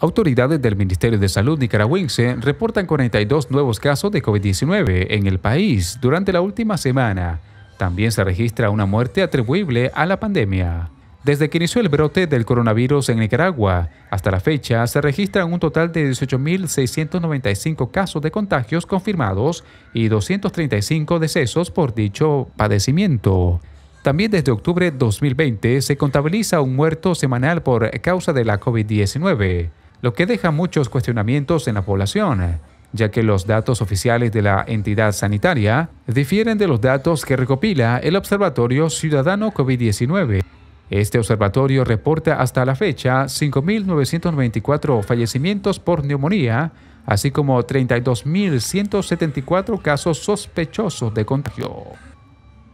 Autoridades del Ministerio de Salud nicaragüense reportan 42 nuevos casos de COVID-19 en el país durante la última semana. También se registra una muerte atribuible a la pandemia. Desde que inició el brote del coronavirus en Nicaragua, hasta la fecha se registran un total de 18.695 casos de contagios confirmados y 235 decesos por dicho padecimiento. También desde octubre de 2020 se contabiliza un muerto semanal por causa de la COVID-19 lo que deja muchos cuestionamientos en la población, ya que los datos oficiales de la entidad sanitaria difieren de los datos que recopila el Observatorio Ciudadano COVID-19. Este observatorio reporta hasta la fecha 5.994 fallecimientos por neumonía, así como 32.174 casos sospechosos de contagio.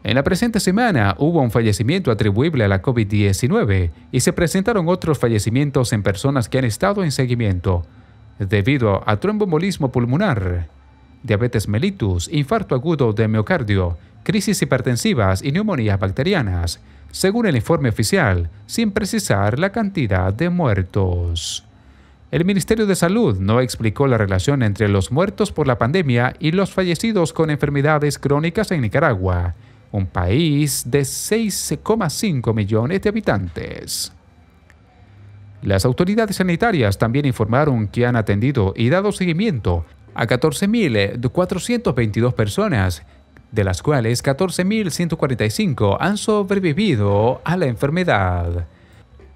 En la presente semana hubo un fallecimiento atribuible a la COVID-19 y se presentaron otros fallecimientos en personas que han estado en seguimiento debido a tromboembolismo pulmonar, diabetes mellitus, infarto agudo de miocardio, crisis hipertensivas y neumonías bacterianas, según el informe oficial, sin precisar la cantidad de muertos. El Ministerio de Salud no explicó la relación entre los muertos por la pandemia y los fallecidos con enfermedades crónicas en Nicaragua un país de 6,5 millones de habitantes. Las autoridades sanitarias también informaron que han atendido y dado seguimiento a 14.422 personas, de las cuales 14.145 han sobrevivido a la enfermedad.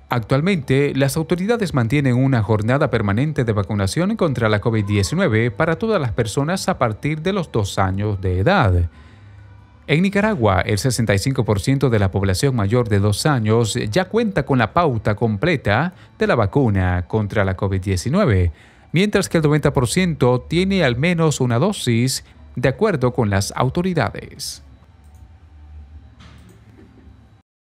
Actualmente, las autoridades mantienen una jornada permanente de vacunación contra la COVID-19 para todas las personas a partir de los dos años de edad. En Nicaragua, el 65% de la población mayor de dos años ya cuenta con la pauta completa de la vacuna contra la COVID-19, mientras que el 90% tiene al menos una dosis, de acuerdo con las autoridades.